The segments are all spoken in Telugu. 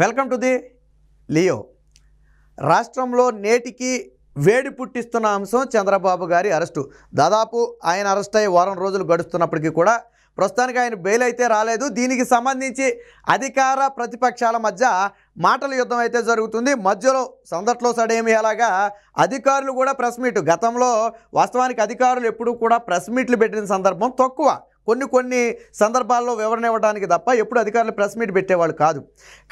వెల్కమ్ టు ది లియో రాష్ట్రంలో నేటికి వేడి పుట్టిస్తున్న అంశం చంద్రబాబు గారి అరెస్టు దాదాపు ఆయన అరెస్ట్ అయ్యి వారం రోజులు గడుస్తున్నప్పటికీ కూడా ప్రస్తుతానికి ఆయన బెయిల్ అయితే రాలేదు దీనికి సంబంధించి అధికార ప్రతిపక్షాల మధ్య మాటల యుద్ధం అయితే జరుగుతుంది మధ్యలో సందట్లో సడేమి అలాగా అధికారులు కూడా ప్రెస్ మీట్ గతంలో వాస్తవానికి అధికారులు ఎప్పుడూ కూడా ప్రెస్ మీట్లు పెట్టిన సందర్భం తక్కువ కొన్ని కొన్ని సందర్భాల్లో వివరణ ఇవ్వడానికి తప్ప ఎప్పుడు అధికారులు ప్రెస్ మీట్ పెట్టేవాళ్ళు కాదు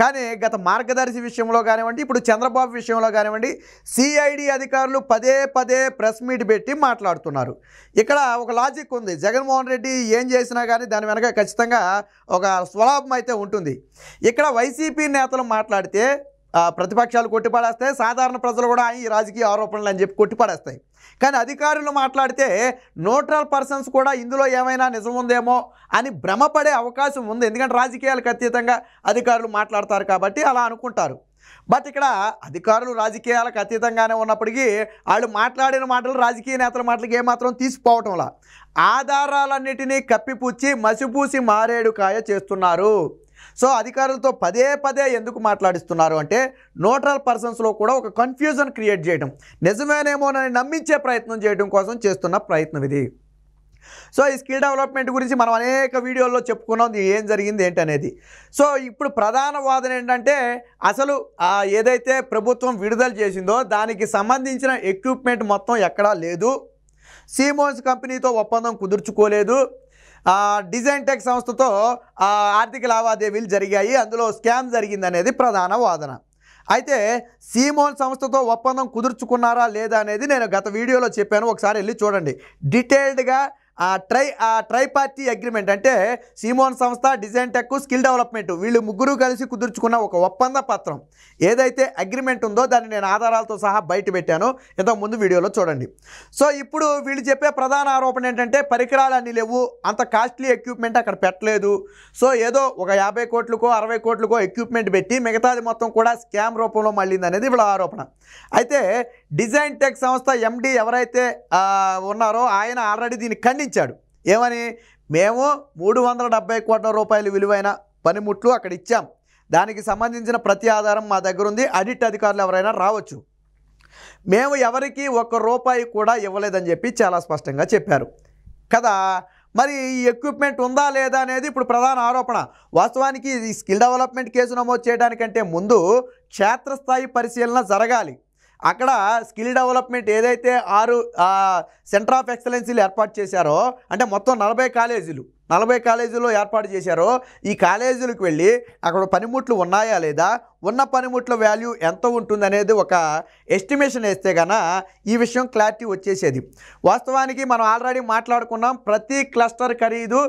కానీ గత మార్గదర్శి విషయంలో కానివ్వండి ఇప్పుడు చంద్రబాబు విషయంలో కానివ్వండి సిఐడి అధికారులు పదే పదే ప్రెస్ మీట్ పెట్టి మాట్లాడుతున్నారు ఇక్కడ ఒక లాజిక్ ఉంది జగన్మోహన్ రెడ్డి ఏం చేసినా కానీ దాని వెనక ఖచ్చితంగా ఒక స్వలాభం అయితే ఉంటుంది ఇక్కడ వైసీపీ నేతలు మాట్లాడితే ప్రతిపక్షాలు కొట్టిపడేస్తాయి సాధారణ ప్రజలు కూడా ఈ రాజకీయ ఆరోపణలు అని చెప్పి కొట్టిపడేస్తాయి కానీ అధికారులు మాట్లాడితే న్యూట్రల్ పర్సన్స్ కూడా ఇందులో ఏమైనా నిజం ఉందేమో అని భ్రమపడే అవకాశం ఉంది ఎందుకంటే రాజకీయాలకు అతీతంగా అధికారులు మాట్లాడతారు కాబట్టి అలా అనుకుంటారు బట్ ఇక్కడ అధికారులు రాజకీయాలకు అతీతంగానే ఉన్నప్పటికీ వాళ్ళు మాట్లాడిన మాటలు రాజకీయ నేతల మాటలకి ఏమాత్రం తీసిపోవటంలా ఆధారాలన్నిటినీ కప్పిపుచ్చి మసిపూసి మారేడుకాయ చేస్తున్నారు సో అధికారులతో పదే పదే ఎందుకు మాట్లాడిస్తున్నారు అంటే నోటల్ పర్సన్స్లో కూడా ఒక కన్ఫ్యూజన్ క్రియేట్ చేయడం నిజమేనేమోనని నమ్మించే ప్రయత్నం చేయడం కోసం చేస్తున్న ప్రయత్నం ఇది సో ఈ స్కిల్ డెవలప్మెంట్ గురించి మనం అనేక వీడియోల్లో చెప్పుకున్నాం ఏం జరిగింది ఏంటనేది సో ఇప్పుడు ప్రధాన వాదన ఏంటంటే అసలు ఏదైతే ప్రభుత్వం విడుదల చేసిందో దానికి సంబంధించిన ఎక్విప్మెంట్ మొత్తం ఎక్కడా లేదు సీమోన్స్ కంపెనీతో ఒప్పందం కుదుర్చుకోలేదు డిజైన్ టెక్ సంస్థతో ఆర్థిక లావాదేవీలు జరిగాయి అందులో స్కామ్ జరిగిందనేది ప్రధాన వాదన అయితే సీమోన్ సంస్థతో ఒప్పందం కుదుర్చుకున్నారా లేదా అనేది నేను గత వీడియోలో చెప్పాను ఒకసారి వెళ్ళి చూడండి డీటెయిల్డ్గా ఆ ట్రై ఆ ట్రై పార్టీ అగ్రిమెంట్ అంటే సీమోన్ సంస్థ డిజైన్ టెక్ స్కిల్ డెవలప్మెంట్ వీళ్ళు ముగ్గురు కలిసి కుదుర్చుకున్న ఒక ఒప్పంద పత్రం ఏదైతే అగ్రిమెంట్ ఉందో దాన్ని నేను ఆధారాలతో సహా బయట పెట్టాను ఇంతకుముందు ముందు వీడియోలో చూడండి సో ఇప్పుడు వీళ్ళు చెప్పే ప్రధాన ఆరోపణ ఏంటంటే పరికరాలు అన్నీ లేవు అంత కాస్ట్లీ ఎక్విప్మెంట్ అక్కడ పెట్టలేదు సో ఏదో ఒక యాభై కోట్లకో అరవై కోట్లకో ఎక్విప్మెంట్ పెట్టి మిగతాది మొత్తం కూడా స్కామ్ రూపంలో అనేది వీళ్ళ ఆరోపణ అయితే డిజైన్ టెక్ సంస్థ ఎండి ఎవరైతే ఉన్నారో ఆయన ఆల్రెడీ దీన్ని కన్ని ప్రకటించాడు ఏమని మేము మూడు వందల డెబ్బై కోట్ల రూపాయలు విలువైన పనిముట్లు అక్కడ ఇచ్చాం దానికి సంబంధించిన ప్రతి ఆధారం మా దగ్గర ఉంది ఆడిట్ అధికారులు ఎవరైనా రావచ్చు మేము ఎవరికి ఒక్క రూపాయి కూడా ఇవ్వలేదని చెప్పి చాలా స్పష్టంగా చెప్పారు కదా మరి ఈ ఎక్విప్మెంట్ ఉందా లేదా అనేది ఇప్పుడు ప్రధాన ఆరోపణ వాస్తవానికి ఈ స్కిల్ డెవలప్మెంట్ కేసు నమోదు చేయడానికంటే ముందు క్షేత్రస్థాయి పరిశీలన జరగాలి అక్కడ స్కిల్ డెవలప్మెంట్ ఏదైతే ఆరు సెంటర్ ఆఫ్ ఎక్సలెన్సీలు ఏర్పాటు చేశారో అంటే మొత్తం నలభై కాలేజీలు నలభై కాలేజీలో ఏర్పాటు చేశారో ఈ కాలేజీలకు వెళ్ళి అక్కడ పనిముట్లు ఉన్నాయా లేదా ఉన్న పనిముట్ల వాల్యూ ఎంత ఉంటుంది అనేది ఒక ఎస్టిమేషన్ వేస్తే కన ఈ విషయం క్లారిటీ వచ్చేసేది వాస్తవానికి మనం ఆల్రెడీ మాట్లాడుకున్నాం ప్రతి క్లస్టర్ ఖరీదు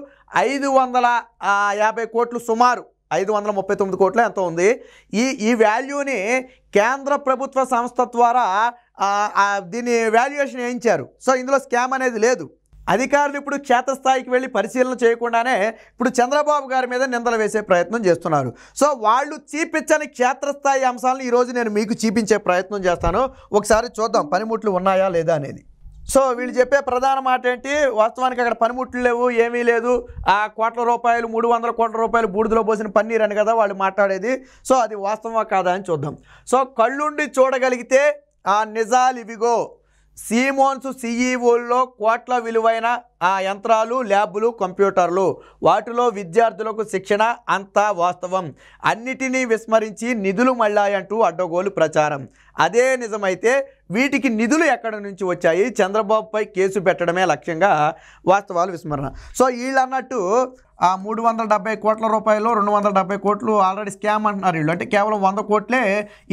ఐదు వందల యాభై కోట్లు సుమారు ఐదు వందల ముప్పై తొమ్మిది కోట్ల ఎంతో ఉంది ఈ ఈ వాల్యూని కేంద్ర ప్రభుత్వ సంస్థ ద్వారా దీని వాల్యుయేషన్ వేయించారు సో ఇందులో స్కామ్ అనేది లేదు అధికారులు ఇప్పుడు క్షేత్రస్థాయికి వెళ్ళి పరిశీలన చేయకుండానే ఇప్పుడు చంద్రబాబు గారి మీద నిందలు వేసే ప్రయత్నం చేస్తున్నారు సో వాళ్ళు చూపించని క్షేత్రస్థాయి అంశాలను ఈరోజు నేను మీకు చూపించే ప్రయత్నం చేస్తాను ఒకసారి చూద్దాం పనిముట్లు ఉన్నాయా లేదా అనేది సో వీళ్ళు చెప్పే ప్రధాన మాట ఏంటి వాస్తవానికి అక్కడ పనిముట్లు లేవు ఏమీ లేదు ఆ కోట్ల రూపాయలు మూడు వందల కోట్ల రూపాయలు బూడిదలో పోసిన పన్నీర్ అని కదా వాళ్ళు మాట్లాడేది సో అది వాస్తవమా కాదా అని చూద్దాం సో కళ్ళుండి చూడగలిగితే ఆ నిజాలు ఇవిగో సీమోన్స్ సిఈఓల్లో e కోట్ల విలువైన ఆ యంత్రాలు ల్యాబ్లు కంప్యూటర్లు వాటిలో విద్యార్థులకు శిక్షణ అంతా వాస్తవం అన్నిటినీ విస్మరించి నిధులు మళ్ళాయంటూ అడ్డగోలు ప్రచారం అదే నిజమైతే వీటికి నిధులు ఎక్కడి నుంచి వచ్చాయి చంద్రబాబుపై కేసు పెట్టడమే లక్ష్యంగా వాస్తవాలు విస్మరణ సో వీళ్ళు అన్నట్టు ఆ మూడు వందల డెబ్బై కోట్ల రూపాయలు రెండు వందల డెబ్బై కోట్లు ఆల్రెడీ స్కామ్ అంటున్నారు వీళ్ళు అంటే కేవలం వంద కోట్లే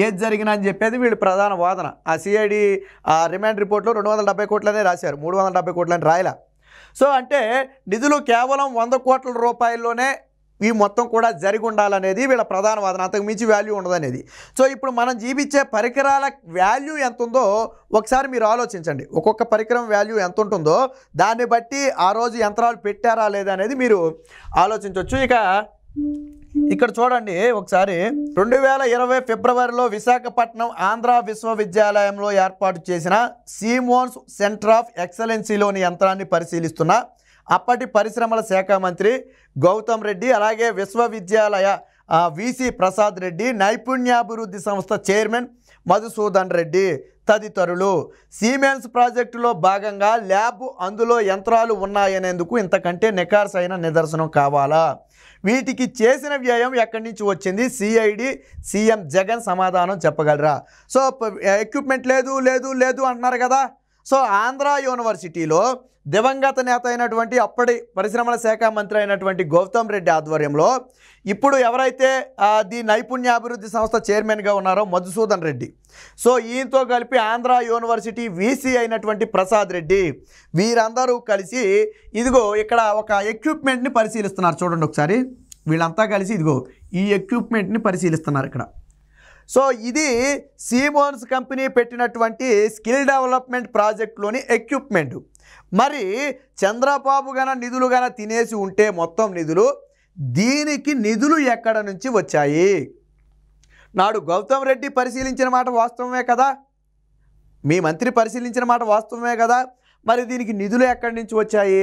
ఏది జరిగినా అని చెప్పేది వీళ్ళు ప్రధాన వాదన ఆ సిఐడి రిమాండ్ రిపోర్ట్లో రెండు వందల డెబ్బై కోట్లనే రాశారు మూడు వందల డెబ్బై కోట్లని రాయలే సో అంటే నిధులు కేవలం వంద కోట్ల రూపాయల్లోనే ఈ మొత్తం కూడా జరిగి ఉండాలనేది వీళ్ళ ప్రధాన వాదన అంతకు మించి వాల్యూ ఉండదనేది సో ఇప్పుడు మనం జీవించే పరికరాల వాల్యూ ఎంత ఉందో ఒకసారి మీరు ఆలోచించండి ఒక్కొక్క పరికరం వాల్యూ ఎంత ఉంటుందో దాన్ని బట్టి ఆ రోజు యంత్రాలు పెట్టారా లేదా అనేది మీరు ఆలోచించవచ్చు ఇక ఇక్కడ చూడండి ఒకసారి రెండు వేల ఇరవై ఫిబ్రవరిలో విశాఖపట్నం ఆంధ్ర విశ్వవిద్యాలయంలో ఏర్పాటు చేసిన సీమోన్స్ సెంటర్ ఆఫ్ ఎక్సలెన్సీలోని యంత్రాన్ని పరిశీలిస్తున్న అప్పటి పరిశ్రమల శాఖ మంత్రి గౌతమ్ రెడ్డి అలాగే విశ్వవిద్యాలయ విసి ప్రసాద్ రెడ్డి నైపుణ్యాభివృద్ధి సంస్థ చైర్మన్ మధుసూదన్ రెడ్డి తదితరులు సీమెన్స్ ప్రాజెక్టులో భాగంగా ల్యాబ్ అందులో యంత్రాలు ఉన్నాయనేందుకు ఇంతకంటే నికార్సైన నిదర్శనం కావాలా వీటికి చేసిన వ్యయం ఎక్కడి నుంచి వచ్చింది సిఐడి సీఎం జగన్ సమాధానం చెప్పగలరా సో ఎక్విప్మెంట్ లేదు లేదు లేదు అంటున్నారు కదా సో ఆంధ్ర యూనివర్సిటీలో దివంగత నేత అయినటువంటి అప్పటి పరిశ్రమల శాఖ మంత్రి అయినటువంటి గౌతమ్ రెడ్డి ఆధ్వర్యంలో ఇప్పుడు ఎవరైతే ది నైపుణ్యాభివృద్ధి సంస్థ చైర్మన్గా ఉన్నారో మధుసూదన్ రెడ్డి సో ఈయనతో కలిపి ఆంధ్ర యూనివర్సిటీ వీసీ అయినటువంటి ప్రసాద్ రెడ్డి వీరందరూ కలిసి ఇదిగో ఇక్కడ ఒక ఎక్విప్మెంట్ని పరిశీలిస్తున్నారు చూడండి ఒకసారి వీళ్ళంతా కలిసి ఇదిగో ఈ ఎక్విప్మెంట్ని పరిశీలిస్తున్నారు ఇక్కడ సో ఇది సీమోన్స్ కంపెనీ పెట్టినటువంటి స్కిల్ డెవలప్మెంట్ ప్రాజెక్ట్లోని ఎక్విప్మెంట్ మరి చంద్రబాబు గన నిధులు గన తినేసి ఉంటే మొత్తం నిధులు దీనికి నిధులు ఎక్కడ నుంచి వచ్చాయి నాడు గౌతమ్ రెడ్డి పరిశీలించిన మాట వాస్తవమే కదా మీ మంత్రి పరిశీలించిన మాట వాస్తవమే కదా మరి దీనికి నిధులు ఎక్కడి నుంచి వచ్చాయి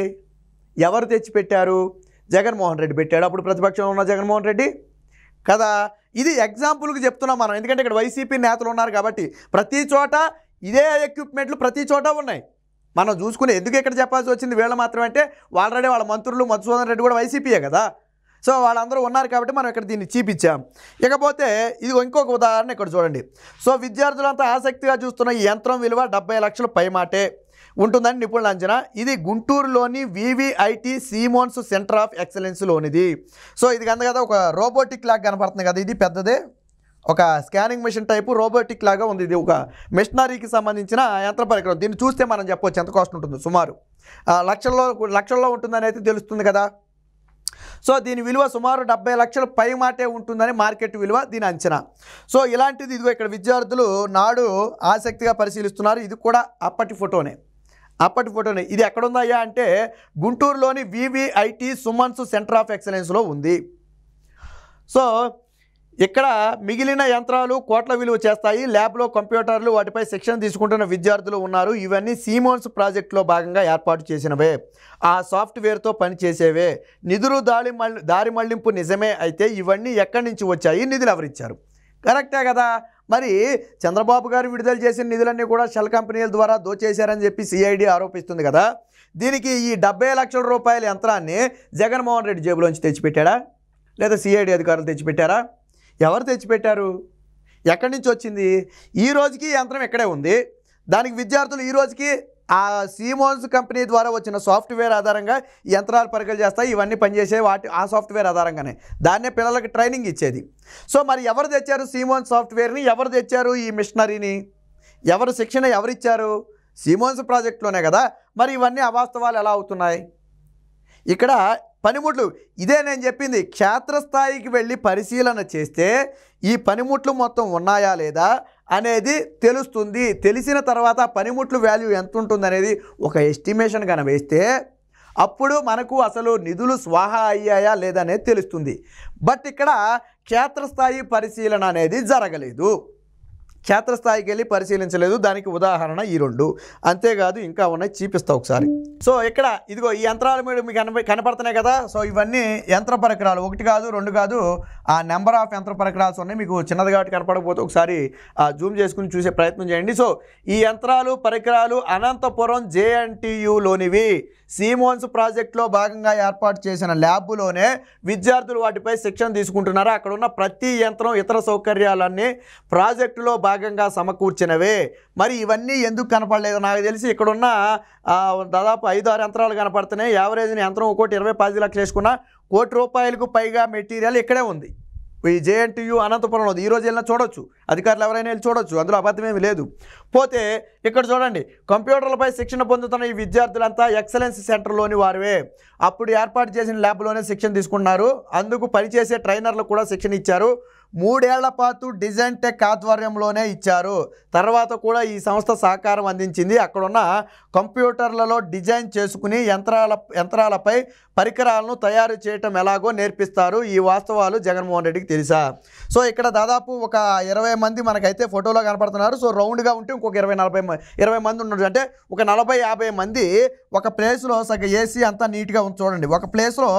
ఎవరు తెచ్చిపెట్టారు జగన్మోహన్ రెడ్డి పెట్టాడు అప్పుడు ప్రతిపక్షంలో ఉన్న జగన్మోహన్ రెడ్డి కదా ఇది ఎగ్జాంపుల్కి చెప్తున్నాం మనం ఎందుకంటే ఇక్కడ వైసీపీ నేతలు ఉన్నారు కాబట్టి ప్రతి చోట ఇదే ఎక్విప్మెంట్లు ప్రతి చోట ఉన్నాయి మనం చూసుకుని ఎందుకు ఇక్కడ చెప్పాల్సి వచ్చింది వీళ్ళు మాత్రమే అంటే ఆల్రెడీ వాళ్ళ మంత్రులు మధుసూదన్ రెడ్డి కూడా వైసీపీయే కదా సో వాళ్ళందరూ ఉన్నారు కాబట్టి మనం ఇక్కడ దీన్ని చూపించాం ఇకపోతే ఇది ఇంకొక ఉదాహరణ ఇక్కడ చూడండి సో విద్యార్థులంతా ఆసక్తిగా చూస్తున్న ఈ యంత్రం విలువ డెబ్బై లక్షలు పైమాటే ఉంటుందని నిపుణుల అంచనా ఇది గుంటూరులోని వివిఐటి సీమోన్స్ సెంటర్ ఆఫ్ ఎక్సలెన్స్లోనిది సో ఇది కనుక కదా ఒక రోబోటిక్ లాగా కనపడుతుంది కదా ఇది పెద్దదే ఒక స్కానింగ్ మెషిన్ టైపు రోబోటిక్ లాగా ఉంది ఇది ఒక మెషినరీకి సంబంధించిన యంత్ర పరికరం దీన్ని చూస్తే మనం చెప్పవచ్చు ఎంత కాస్ట్ ఉంటుంది సుమారు లక్షల్లో లక్షల్లో ఉంటుందని అయితే తెలుస్తుంది కదా సో దీని విలువ సుమారు డెబ్బై లక్షల పై మాటే ఉంటుందని మార్కెట్ విలువ దీని అంచనా సో ఇలాంటిది ఇదిగో ఇక్కడ విద్యార్థులు నాడు ఆసక్తిగా పరిశీలిస్తున్నారు ఇది కూడా అప్పటి ఫోటోనే అప్పటి ఫోటోని ఇది ఎక్కడుందయ్యా అంటే గుంటూరులోని వివిఐటి సుమన్స్ సెంటర్ ఆఫ్ ఎక్సలెన్స్లో ఉంది సో ఇక్కడ మిగిలిన యంత్రాలు కోట్ల విలువ చేస్తాయి ల్యాబ్లో కంప్యూటర్లు వాటిపై శిక్షణ తీసుకుంటున్న విద్యార్థులు ఉన్నారు ఇవన్నీ సీమోన్స్ ప్రాజెక్టులో భాగంగా ఏర్పాటు చేసినవే ఆ సాఫ్ట్వేర్తో పనిచేసేవే నిధులు దారి దారి మళ్లింపు నిజమే అయితే ఇవన్నీ ఎక్కడి నుంచి వచ్చాయి నిధులు ఎవరిచ్చారు కరెక్టే కదా మరి చంద్రబాబు గారు విడుదల చేసిన నిధులన్నీ కూడా షెల్ కంపెనీల ద్వారా దోచేశారని చెప్పి సిఐడి ఆరోపిస్తుంది కదా దీనికి ఈ డెబ్బై లక్షల రూపాయల యంత్రాన్ని జగన్మోహన్ రెడ్డి జేబులోంచి తెచ్చిపెట్టాడా లేదా సిఐడి అధికారులు తెచ్చిపెట్టారా ఎవరు తెచ్చిపెట్టారు ఎక్కడి నుంచి వచ్చింది ఈ రోజుకి యంత్రం ఇక్కడే ఉంది దానికి విద్యార్థులు ఈ రోజుకి ఆ సీమోన్స్ కంపెనీ ద్వారా వచ్చిన సాఫ్ట్వేర్ ఆధారంగా యంత్రాలు పరికలు చేస్తాయి ఇవన్నీ పనిచేసే వాటి ఆ సాఫ్ట్వేర్ ఆధారంగానే దాన్నే పిల్లలకి ట్రైనింగ్ ఇచ్చేది సో మరి ఎవరు తెచ్చారు సీమోన్ సాఫ్ట్వేర్ని ఎవరు తెచ్చారు ఈ మిషనరీని ఎవరు శిక్షణ ఎవరిచ్చారు సీమోన్స్ ప్రాజెక్ట్లోనే కదా మరి ఇవన్నీ అవాస్తవాలు ఎలా అవుతున్నాయి ఇక్కడ పనిముట్లు ఇదే నేను చెప్పింది క్షేత్రస్థాయికి వెళ్ళి పరిశీలన చేస్తే ఈ పనిముట్లు మొత్తం ఉన్నాయా లేదా అనేది తెలుస్తుంది తెలిసిన తర్వాత పనిముట్లు వాల్యూ ఎంత ఉంటుంది అనేది ఒక ఎస్టిమేషన్ కనుక వేస్తే అప్పుడు మనకు అసలు నిధులు స్వాహా అయ్యాయా లేదనేది తెలుస్తుంది బట్ ఇక్కడ క్షేత్రస్థాయి పరిశీలన అనేది జరగలేదు క్షేత్రస్థాయికి వెళ్ళి పరిశీలించలేదు దానికి ఉదాహరణ ఈ రెండు అంతేకాదు ఇంకా ఉన్నాయి చూపిస్తా ఒకసారి సో ఇక్కడ ఇదిగో ఈ యంత్రాల మీద మీకు కనప కనపడుతున్నాయి కదా సో ఇవన్నీ యంత్ర పరికరాలు ఒకటి కాదు రెండు కాదు ఆ నెంబర్ ఆఫ్ యంత్ర పరికరాలు ఉన్నాయి మీకు చిన్నది కాబట్టి కనపడకపోతే ఒకసారి జూమ్ చేసుకుని చూసే ప్రయత్నం చేయండి సో ఈ యంత్రాలు పరికరాలు అనంతపురం జేఎన్టీయులోనివి సీమోన్స్ ప్రాజెక్టులో భాగంగా ఏర్పాటు చేసిన ల్యాబ్లోనే విద్యార్థులు వాటిపై శిక్షణ తీసుకుంటున్నారు అక్కడ ఉన్న ప్రతి యంత్రం ఇతర సౌకర్యాలన్నీ ప్రాజెక్టులో భాగంగా భాగంగా సమకూర్చినవే మరి ఇవన్నీ ఎందుకు కనపడలేదు నాకు తెలిసి ఇక్కడున్న దాదాపు ఐదు ఆరు యంత్రాలు కనపడుతున్నాయి యావరేజ్ని యంత్రం ఒకటి ఇరవై పది లక్షలు వేసుకున్న కోటి రూపాయలకు పైగా మెటీరియల్ ఇక్కడే ఉంది ఈ జేఎన్టీయూ అనంతపురంలో ఉంది ఈరోజు వెళ్ళినా చూడొచ్చు అధికారులు ఎవరైనా వెళ్ళి చూడొచ్చు అందులో అబద్ధమేమి లేదు పోతే ఇక్కడ చూడండి కంప్యూటర్లపై శిక్షణ పొందుతున్న ఈ విద్యార్థులంతా ఎక్సలెన్స్ సెంటర్లోని వారివే అప్పుడు ఏర్పాటు చేసిన ల్యాబ్లోనే శిక్షణ తీసుకున్నారు అందుకు పనిచేసే ట్రైనర్లకు కూడా శిక్షణ ఇచ్చారు మూడేళ్ల పాటు డిజైన్ టెక్ ఆధ్వర్యంలోనే ఇచ్చారు తర్వాత కూడా ఈ సంస్థ సహకారం అందించింది అక్కడున్న కంప్యూటర్లలో డిజైన్ చేసుకుని యంత్రాల యంత్రాలపై పరికరాలను తయారు చేయటం ఎలాగో నేర్పిస్తారు ఈ వాస్తవాలు జగన్మోహన్ రెడ్డికి తెలుసా సో ఇక్కడ దాదాపు ఒక ఇరవై మంది మనకైతే ఫోటోలో కనపడుతున్నారు సో రౌండ్గా ఉంటే ఇంకొక ఇరవై నలభై ఇరవై మంది ఉన్నారు అంటే ఒక నలభై యాభై మంది ఒక ప్లేస్లో సగ ఏసీ అంతా నీట్గా ఉంది చూడండి ఒక ప్లేస్లో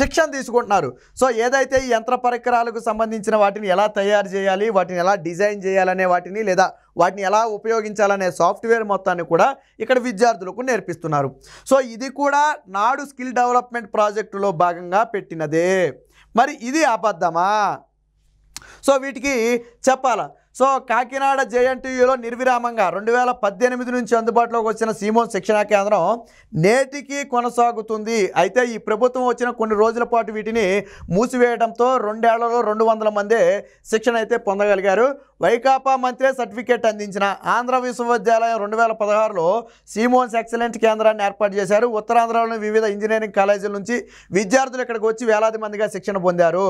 శిక్షణ తీసుకుంటున్నారు సో ఏదైతే ఈ యంత్ర పరికరాలకు సంబంధించిన వాటి వాటిని ఎలా తయారు చేయాలి వాటిని ఎలా డిజైన్ చేయాలనే వాటిని లేదా వాటిని ఎలా ఉపయోగించాలనే సాఫ్ట్వేర్ మొత్తాన్ని కూడా ఇక్కడ విద్యార్థులకు నేర్పిస్తున్నారు సో ఇది కూడా నాడు స్కిల్ డెవలప్మెంట్ ప్రాజెక్టులో భాగంగా పెట్టినదే మరి ఇది అబద్ధమా సో వీటికి చెప్పాలా సో కాకినాడ జేఎన్టీయూలో నిర్విరామంగా రెండు వేల పద్దెనిమిది నుంచి అందుబాటులోకి వచ్చిన సీమోన్ శిక్షణా కేంద్రం నేటికి కొనసాగుతుంది అయితే ఈ ప్రభుత్వం వచ్చిన కొన్ని రోజుల పాటు వీటిని మూసివేయడంతో రెండేళ్లలో రెండు వందల మందే శిక్షణ అయితే పొందగలిగారు వైకాపా మంత్రే సర్టిఫికేట్ అందించిన ఆంధ్ర విశ్వవిద్యాలయం రెండు వేల పదహారులో సీమోన్స్ ఎక్సలెంట్ కేంద్రాన్ని ఏర్పాటు చేశారు ఉత్తరాంధ్రలోని వివిధ ఇంజనీరింగ్ కాలేజీల నుంచి విద్యార్థులు ఇక్కడికి వచ్చి వేలాది మందిగా శిక్షణ పొందారు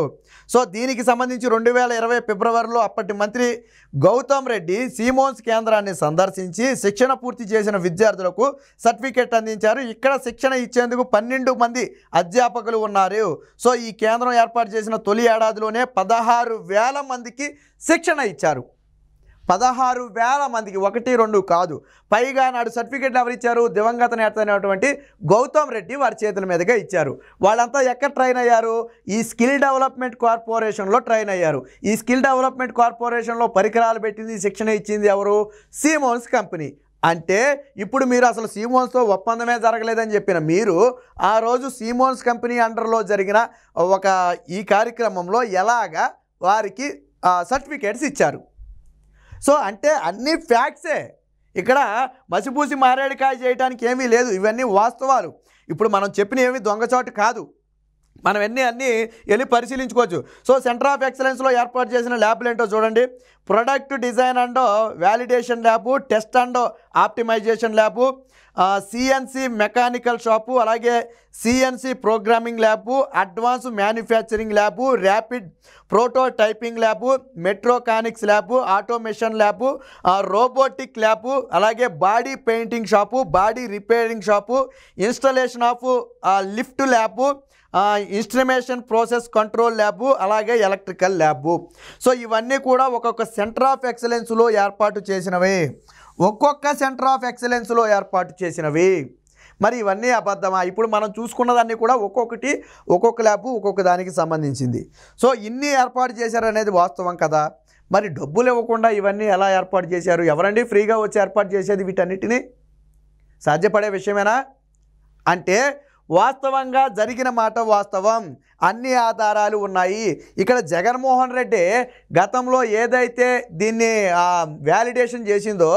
సో దీనికి సంబంధించి రెండు వేల ఇరవై ఫిబ్రవరిలో అప్పటి మంత్రి గౌతమ్ రెడ్డి సీమోన్స్ కేంద్రాన్ని సందర్శించి శిక్షణ పూర్తి చేసిన విద్యార్థులకు సర్టిఫికెట్ అందించారు ఇక్కడ శిక్షణ ఇచ్చేందుకు పన్నెండు మంది అధ్యాపకులు ఉన్నారు సో ఈ కేంద్రం ఏర్పాటు చేసిన తొలి ఏడాదిలోనే పదహారు వేల మందికి శిక్షణ ఇచ్చారు పదహారు వేల మందికి ఒకటి రెండు కాదు పైగా నాడు సర్టిఫికేట్లు ఎవరిచ్చారు దివంగత నేత అనేటువంటి గౌతమ్ రెడ్డి వారి చేతుల మీదుగా ఇచ్చారు వాళ్ళంతా ఎక్కడ ట్రైన్ అయ్యారు ఈ స్కిల్ డెవలప్మెంట్ కార్పొరేషన్లో ట్రైన్ అయ్యారు ఈ స్కిల్ డెవలప్మెంట్ కార్పొరేషన్లో పరికరాలు పెట్టింది శిక్షణ ఇచ్చింది ఎవరు సీమోన్స్ కంపెనీ అంటే ఇప్పుడు మీరు అసలు సీమోన్స్తో ఒప్పందమే జరగలేదని చెప్పిన మీరు ఆ రోజు సీమోన్స్ కంపెనీ అండర్లో జరిగిన ఒక ఈ కార్యక్రమంలో ఎలాగా వారికి సర్టిఫికేట్స్ ఇచ్చారు సో అంటే అన్ని ఫ్యాక్ట్సే ఇక్కడ మసిపూసి మారేడుకాయ చేయడానికి ఏమీ లేదు ఇవన్నీ వాస్తవాలు ఇప్పుడు మనం చెప్పినవి దొంగచోటు కాదు మనం ఎన్ని అన్నీ వెళ్ళి పరిశీలించుకోవచ్చు సో సెంటర్ ఆఫ్ ఎక్సలెన్స్లో ఏర్పాటు చేసిన ల్యాబ్లు ఏంటో చూడండి product design and validation lab test and optimisation lab CNC mechanical shop అలాగే CNC programming lab advance manufacturing lab rapid prototyping lab mechatronics lab automation lab robotic lab అలాగే body painting shop body repairing shop installation of lift lab instrumentation process control lab అలాగే ఎలక్ట్రికల్ ల్యాబ్ సో ఇవన్నీ కూడా ఒక్కొక్క సెంటర్ ఆఫ్ ఎక్సలెన్స్లో ఏర్పాటు చేసినవి ఒక్కొక్క సెంటర్ ఆఫ్ ఎక్సలెన్స్లో ఏర్పాటు చేసినవి మరి ఇవన్నీ అబద్ధమా ఇప్పుడు మనం చూసుకున్నదాన్ని కూడా ఒక్కొక్కటి ఒక్కొక్క ల్యాబ్ ఒక్కొక్క దానికి సంబంధించింది సో ఇన్ని ఏర్పాటు చేశారనేది వాస్తవం కదా మరి డబ్బులు ఇవ్వకుండా ఇవన్నీ ఎలా ఏర్పాటు చేశారు ఎవరండి ఫ్రీగా వచ్చి ఏర్పాటు చేసేది వీటన్నిటిని సాధ్యపడే విషయమేనా అంటే వాస్తవంగా జరిగిన మాట వాస్తవం అన్ని ఆధారాలు ఉన్నాయి ఇక్కడ జగన్మోహన్ రెడ్డి గతంలో ఏదైతే దీన్ని వ్యాలిడేషన్ చేసిందో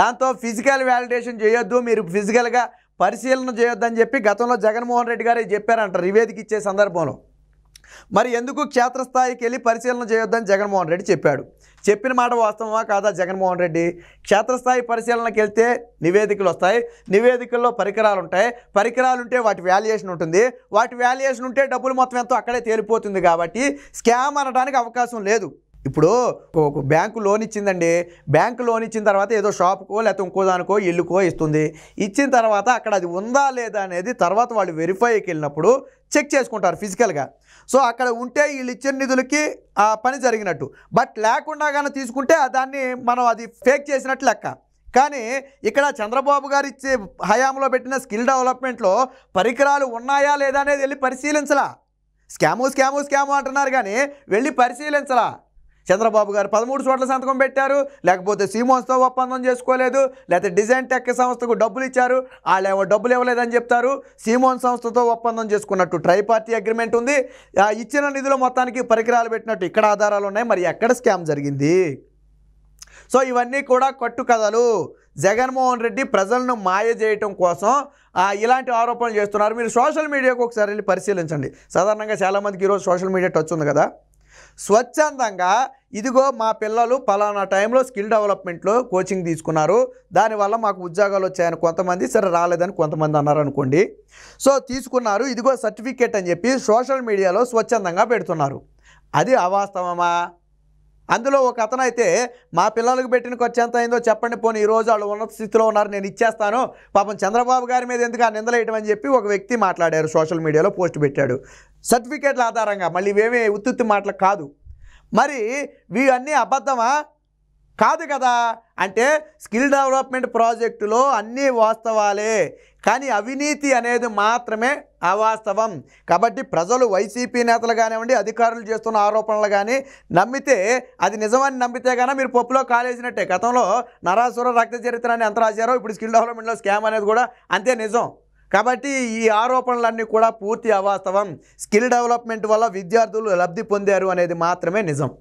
దాంతో ఫిజికల్ వ్యాలిడేషన్ చేయొద్దు మీరు ఫిజికల్గా పరిశీలన చేయొద్దని చెప్పి గతంలో జగన్మోహన్ రెడ్డి గారు చెప్పారంట నివేదిక ఇచ్చే సందర్భంలో మరి ఎందుకు క్షేత్రస్థాయికి వెళ్ళి పరిశీలన చేయొద్దని జగన్మోహన్ రెడ్డి చెప్పాడు చెప్పిన మాట వాస్తవమా కాదా జగన్మోహన్ రెడ్డి క్షేత్రస్థాయి పరిశీలనకి వెళ్తే నివేదికలు వస్తాయి నివేదికల్లో పరికరాలు ఉంటాయి పరికరాలు ఉంటే వాటి వాల్యుయేషన్ ఉంటుంది వాటి వాల్యుయేషన్ ఉంటే డబ్బులు మొత్తం ఎంతో అక్కడే తేలిపోతుంది కాబట్టి స్కామ్ అనడానికి అవకాశం లేదు ఇప్పుడు ఒక బ్యాంకు లోన్ ఇచ్చిందండి బ్యాంకు లోన్ ఇచ్చిన తర్వాత ఏదో షాప్కో లేకపోతే ఇంకో దానికో ఇల్లుకో ఇస్తుంది ఇచ్చిన తర్వాత అక్కడ అది ఉందా లేదా అనేది తర్వాత వాళ్ళు వెరిఫైకి వెళ్ళినప్పుడు చెక్ చేసుకుంటారు ఫిజికల్గా సో అక్కడ ఉంటే వీళ్ళు ఇచ్చిన నిధులకి ఆ పని జరిగినట్టు బట్ లేకుండా కానీ తీసుకుంటే దాన్ని మనం అది ఫేక్ చేసినట్టు లెక్క కానీ ఇక్కడ చంద్రబాబు గారు ఇచ్చే హయాంలో పెట్టిన స్కిల్ డెవలప్మెంట్లో పరికరాలు ఉన్నాయా లేదా అనేది వెళ్ళి పరిశీలించలా స్కాము స్కాము స్కాము అంటున్నారు కానీ వెళ్ళి పరిశీలించలా చంద్రబాబు గారు పదమూడు చోట్ల సంతకం పెట్టారు లేకపోతే సీమోన్స్తో ఒప్పందం చేసుకోలేదు లేకపోతే డిజైన్ టెక్ సంస్థకు డబ్బులు ఇచ్చారు వాళ్ళు డబ్బులు ఇవ్వలేదని చెప్తారు సీమోన్ సంస్థతో ఒప్పందం చేసుకున్నట్టు ట్రై పార్టీ అగ్రిమెంట్ ఉంది ఇచ్చిన నిధుల మొత్తానికి పరికరాలు పెట్టినట్టు ఇక్కడ ఆధారాలు ఉన్నాయి మరి ఎక్కడ స్కామ్ జరిగింది సో ఇవన్నీ కూడా కట్టు కథలు జగన్మోహన్ రెడ్డి ప్రజలను మాయ చేయటం కోసం ఇలాంటి ఆరోపణలు చేస్తున్నారు మీరు సోషల్ మీడియాకు ఒకసారి వెళ్ళి పరిశీలించండి సాధారణంగా చాలామందికి ఈరోజు సోషల్ మీడియా టచ్ ఉంది కదా స్వచ్ఛందంగా ఇదిగో మా పిల్లలు పలానా టైంలో స్కిల్ డెవలప్మెంట్లో కోచింగ్ తీసుకున్నారు దానివల్ల మాకు ఉద్యోగాలు వచ్చాయని కొంతమంది సరే రాలేదని కొంతమంది అన్నారనుకోండి సో తీసుకున్నారు ఇదిగో సర్టిఫికేట్ అని చెప్పి సోషల్ మీడియాలో స్వచ్ఛందంగా పెడుతున్నారు అది అవాస్తవమా అందులో ఒక అతను అయితే మా పిల్లలకు పెట్టిన ఖర్చు ఎంత అయిందో చెప్పండి పోనీ ఈరోజు వాళ్ళు ఉన్నత స్థితిలో ఉన్నారు నేను ఇచ్చేస్తాను పాపం చంద్రబాబు గారి మీద ఎందుకు ఆ నిందలేయటం అని చెప్పి ఒక వ్యక్తి మాట్లాడారు సోషల్ మీడియాలో పోస్ట్ పెట్టాడు సర్టిఫికేట్ల ఆధారంగా మళ్ళీ ఇవేమీ ఉత్తుత్తి మాటలు కాదు మరి ఇవన్నీ అబద్ధమా కాదు కదా అంటే స్కిల్ డెవలప్మెంట్ ప్రాజెక్టులో అన్నీ వాస్తవాలే కానీ అవినీతి అనేది మాత్రమే అవాస్తవం కాబట్టి ప్రజలు వైసీపీ నేతలు కానివ్వండి అధికారులు చేస్తున్న ఆరోపణలు కానీ నమ్మితే అది నిజమని నమ్మితే కానీ మీరు పప్పులో కాలేసినట్టే గతంలో నరాసుర రక్త చరిత్ర అని ఎంత రాశారో ఇప్పుడు స్కిల్ డెవలప్మెంట్లో స్కామ్ అనేది కూడా అంతే నిజం కాబట్టి ఈ ఆరోపణలన్నీ కూడా పూర్తి అవాస్తవం స్కిల్ డెవలప్మెంట్ వల్ల విద్యార్థులు లబ్ధి పొందారు అనేది మాత్రమే నిజం